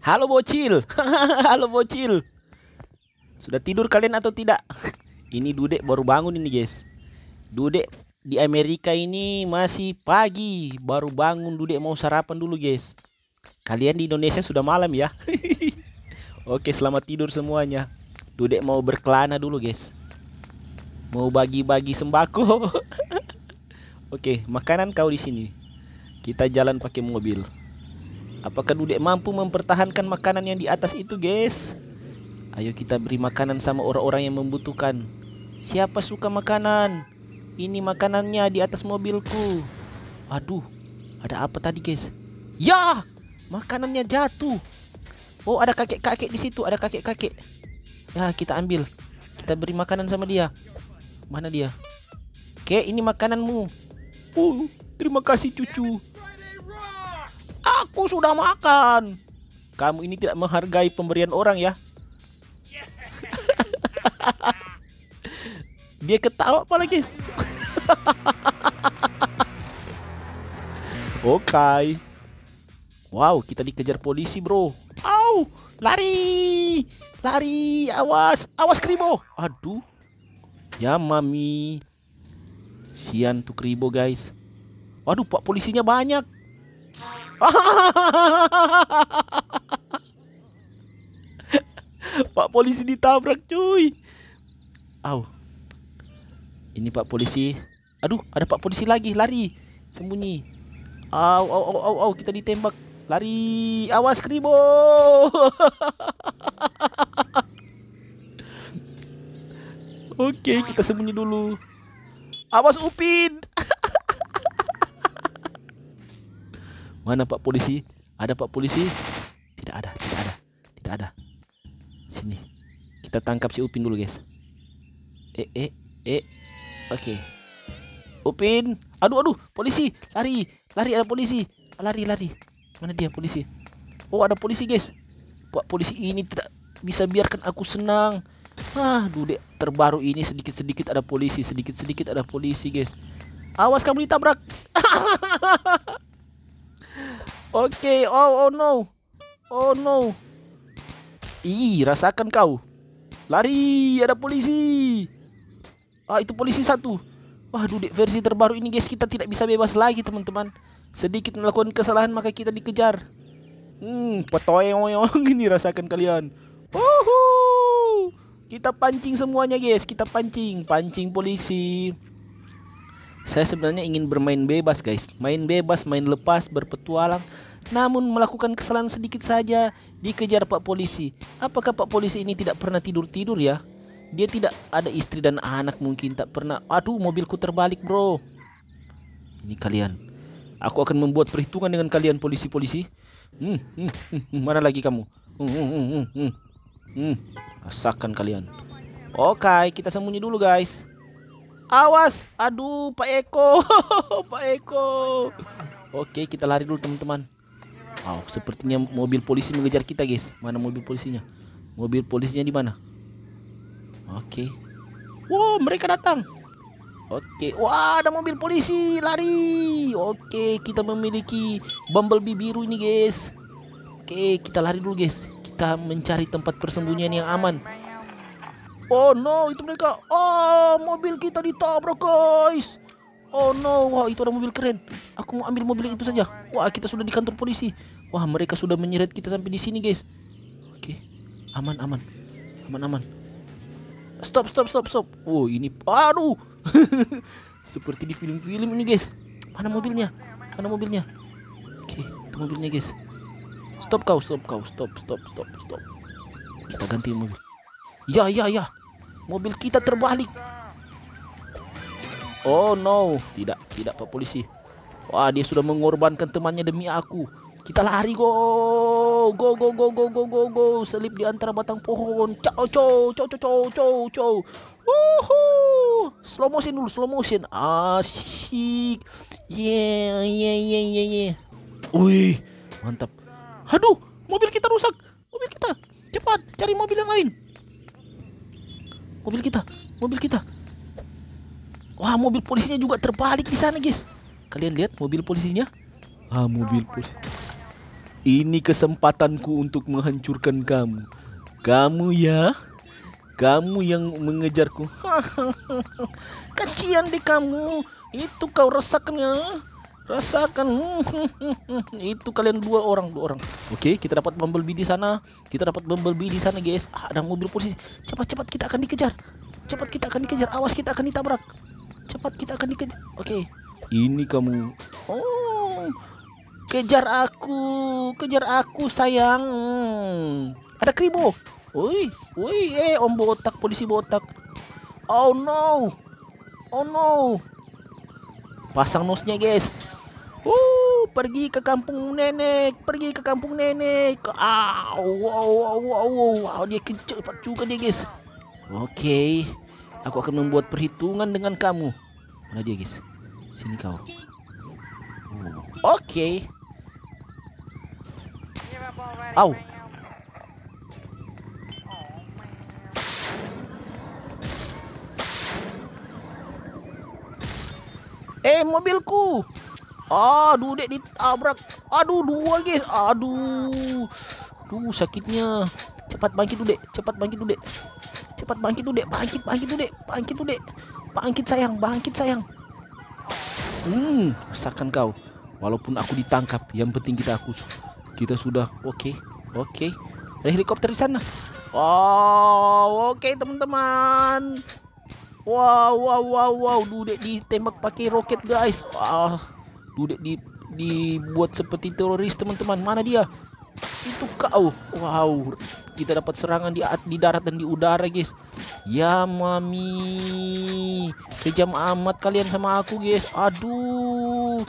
Halo bocil. Halo bocil. Sudah tidur kalian atau tidak? ini Dude baru bangun ini, guys. Dude di Amerika ini masih pagi, baru bangun Dude mau sarapan dulu, guys. Kalian di Indonesia sudah malam ya. Oke, selamat tidur semuanya. Dude mau berkelana dulu, guys. Mau bagi-bagi sembako. Oke, makanan kau di sini. Kita jalan pakai mobil. Apakah Dudek mampu mempertahankan makanan yang di atas itu, guys? Ayo kita beri makanan sama orang-orang yang membutuhkan. Siapa suka makanan? Ini makanannya di atas mobilku. Aduh, ada apa tadi, guys? Ya, makanannya jatuh. Oh, ada kakek-kakek di situ, ada kakek-kakek. Ya, kita ambil. Kita beri makanan sama dia. Mana dia? Oke, ini makananmu. Oh, terima kasih cucu. Aku sudah makan. Kamu ini tidak menghargai pemberian orang ya. Dia ketawa apa lagi? Oke. Okay. Wow, kita dikejar polisi, bro. Au, lari. Lari, awas, awas kribo. Aduh. Ya, mami. Sian tuh kribo, guys. Waduh, Pak polisinya banyak. Pak polisi ditabrak cuy Au Ini pak polisi Aduh ada pak polisi lagi lari Sembunyi Au au au au, au. kita ditembak Lari Awas kribo Oke okay, kita sembunyi dulu Awas Upin Mana Pak polisi? Ada Pak polisi? Tidak ada, tidak ada. Tidak ada. Sini. Kita tangkap si Upin dulu, guys. Eh, eh, eh. Oke. Okay. Upin. Aduh, aduh, polisi. Lari, lari ada polisi. Lari, lari. Mana dia polisi? Oh, ada polisi, guys. Pak polisi ini tidak bisa biarkan aku senang. Ah, dudek terbaru ini sedikit-sedikit ada polisi, sedikit-sedikit ada polisi, guys. Awas kamu ditabrak. Oke, okay. oh, oh no. Oh no. Ih, rasakan kau. Lari, ada polisi. Ah, itu polisi satu. Waduh, di versi terbaru ini guys, kita tidak bisa bebas lagi teman-teman. Sedikit melakukan kesalahan maka kita dikejar. Hmm, petoyong ini rasakan kalian. Uhu. Kita pancing semuanya guys, kita pancing, pancing polisi. Saya sebenarnya ingin bermain bebas guys, main bebas, main lepas, berpetualang, namun melakukan kesalahan sedikit saja dikejar Pak Polisi. Apakah Pak Polisi ini tidak pernah tidur-tidur ya? Dia tidak ada istri dan anak mungkin tak pernah. Aduh mobilku terbalik bro. Ini kalian. Aku akan membuat perhitungan dengan kalian polisi-polisi. Hmm, hmm, hmm, hmm. mana lagi kamu? Hmm, hmm, hmm, hmm. hmm. Rasakan hmm, kalian. Oke, okay, kita sembunyi dulu guys. Awas. Aduh, Pak Eko. Pak Eko. Oke, kita lari dulu teman-teman. Wow, sepertinya mobil polisi mengejar kita, guys. Mana mobil polisinya? Mobil polisinya di mana? Oke. Wow, mereka datang. Oke, wah ada mobil polisi, lari. Oke, kita memiliki bumblebee biru ini, guys. Oke, kita lari dulu, guys. Kita mencari tempat persembunyian yang aman. Oh no, itu mereka. Oh, mobil kita ditabrak, guys. Oh no, wah itu ada mobil keren. Aku mau ambil mobil itu saja. Wah, kita sudah di kantor polisi. Wah, mereka sudah menyeret kita sampai di sini, guys. Oke. Aman, aman. Aman, aman. Stop, stop, stop, stop. Oh, ini aduh. Seperti di film-film ini, guys. Mana mobilnya? Mana mobilnya? Oke, itu mobilnya, guys. Stop kau, stop kau, stop, stop, stop, stop. Kita ganti mobil. Ya, ya, ya. Mobil kita terbalik. Oh no, tidak, tidak Pak Polisi. Wah, dia sudah mengorbankan temannya demi aku. Kita lari go. Go go go go go go go. Selip di antara batang pohon. Cao chow, chow, chow, chow, chow. Wuhuu. Slow motion dulu, slow motion. Asik. Yeah, yeah, yeah, yeah, yeah. Wih, mantap. Aduh, mobil kita rusak. Mobil kita. Cepat, cari mobil yang lain mobil kita mobil kita wah mobil polisinya juga terbalik di sana guys kalian lihat mobil polisinya ah mobil polisi ini kesempatanku untuk menghancurkan kamu kamu ya kamu yang mengejarku kasihan di kamu itu kau rasakan ya rasakan itu kalian dua orang dua orang oke okay, kita dapat bumblebee di sana kita dapat bumblebee di sana guys ah, ada mobil polisi cepat-cepat kita akan dikejar cepat kita akan dikejar awas kita akan ditabrak cepat kita akan dikejar oke okay. ini kamu oh kejar aku kejar aku sayang ada kribo woi woi eh om botak polisi botak oh no oh no pasang nosnya guys Oh pergi ke kampung nenek, pergi ke kampung nenek. Ah, wow, wow, wow, wow, dia cepat juga dia guys. Oke, aku akan membuat perhitungan dengan kamu. Mana dia guys? Sini kau. Oke. Okay. Au. Eh, mobilku. Aduh, dek ditabrak. Aduh, dua guys. Aduh. Duh, sakitnya. Cepat bangkit tuh, dek. Cepat bangkit tuh, dek. Cepat bangkit tuh, dek. Bangkit, bangkit tuh, dek. Bangkit tuh, dek. Bangkit sayang, bangkit sayang. Hmm, rasakan kau. Walaupun aku ditangkap, yang penting kita aku kita sudah oke. Okay, oke. Okay. Ada helikopter di sana. Oh, oke okay, teman-teman. Wow, wow, wow, wow. dek ditembak pakai roket, guys. Wow udah di, dibuat seperti teroris teman-teman mana dia itu kau wow kita dapat serangan di di darat dan di udara guys ya mami kejam amat kalian sama aku guys aduh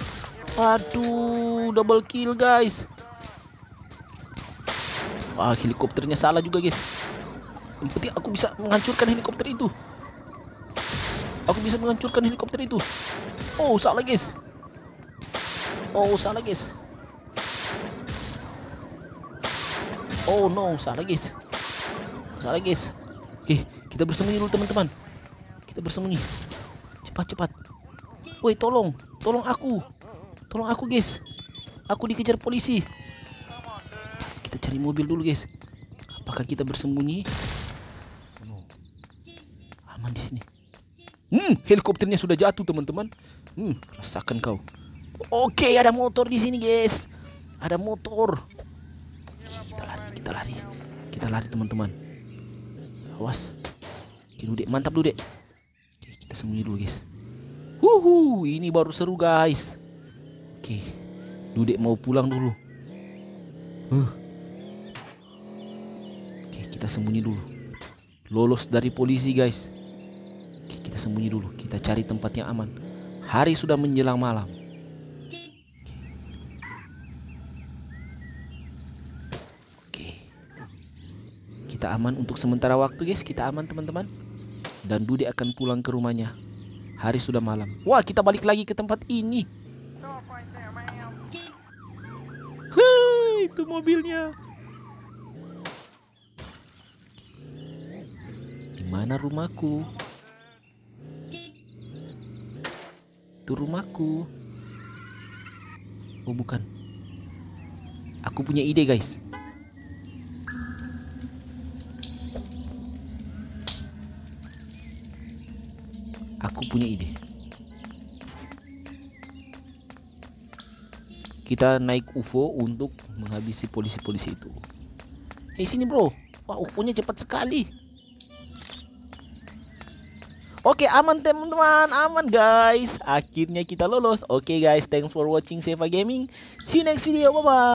aduh double kill guys wah helikopternya salah juga guys yang penting aku bisa menghancurkan helikopter itu aku bisa menghancurkan helikopter itu oh salah guys Oh, salah guys. Oh no, salah guys. Salah guys. Oke, kita bersembunyi dulu teman-teman. Kita bersembunyi. Cepat cepat. Woi, tolong, tolong aku. Tolong aku guys. Aku dikejar polisi. Kita cari mobil dulu guys. Apakah kita bersembunyi? Aman di sini. Hmm, helikopternya sudah jatuh teman-teman. Hmm, rasakan kau. Oke, okay, ada motor di sini, guys. Ada motor. Kita lari, kita lari. Kita lari, teman-teman. Awas. Oke, Dek. Mantap, dude. Oke, kita sembunyi dulu, guys. Wuhu, ini baru seru, guys. Oke. Okay. Dudek mau pulang dulu. Huh. Oke, kita sembunyi dulu. Lolos dari polisi, guys. Oke, kita sembunyi dulu. Kita cari tempat yang aman. Hari sudah menjelang malam. Kita aman untuk sementara waktu guys, kita aman teman-teman. Dan Dude akan pulang ke rumahnya. Hari sudah malam. Wah, kita balik lagi ke tempat ini. Hei, itu mobilnya. Di mana rumahku? Itu rumahku. Oh, bukan. Aku punya ide, guys. punya ide kita naik UFO untuk menghabisi polisi-polisi itu hei eh, sini bro wah UFO nya cepat sekali Oke aman teman-teman aman guys akhirnya kita lolos Oke guys thanks for watching Seva Gaming see you next video bye bye